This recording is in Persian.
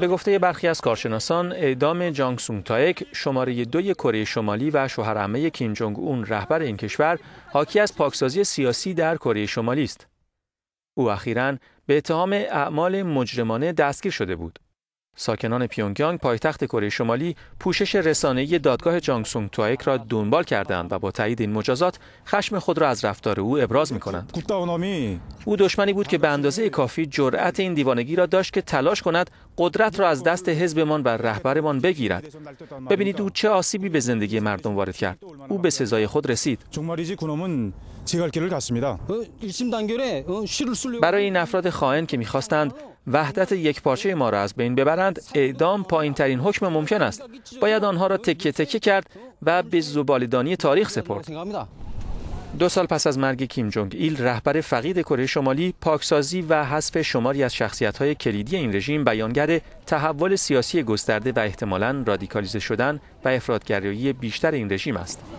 به گفته برخی از کارشناسان اعدام جانگ سونگ تایک شماره دوی کره شمالی و عمه کیم جونگ اون رهبر این کشور حاکی از پاکسازی سیاسی در کره شمالی است او اخیرا به اتهام اعمال مجرمانه دستگیر شده بود ساکنان پیونگیانگ پایتخت کره شمالی پوشش رسانه‌ای دادگاه جانگ سونگ تایک را دنبال کردند و با تایید این مجازات خشم خود را از رفتار او ابراز می‌کنند. او دشمنی بود که به اندازه کافی جرأت این دیوانگی را داشت که تلاش کند قدرت را از دست حزبمان و رهبرمان بگیرد ببینید او چه آسیبی به زندگی مردم وارد کرد او به سزای خود رسید برای این افراد خائن که میخواستند وحدت یک پارچه ما را از بین ببرند اعدام پایین ترین حکم ممکن است باید آنها را تکه تکه کرد و به زبالدانی تاریخ سپرد دو سال پس از مرگ کیم جونگ ایل رهبر فقید کره شمالی پاکسازی و حذف شماری از شخصیت‌های کلیدی این رژیم بیانگر تحول سیاسی گسترده و احتمالاً رادیکالیزه شدن و افرادگرایی بیشتر این رژیم است.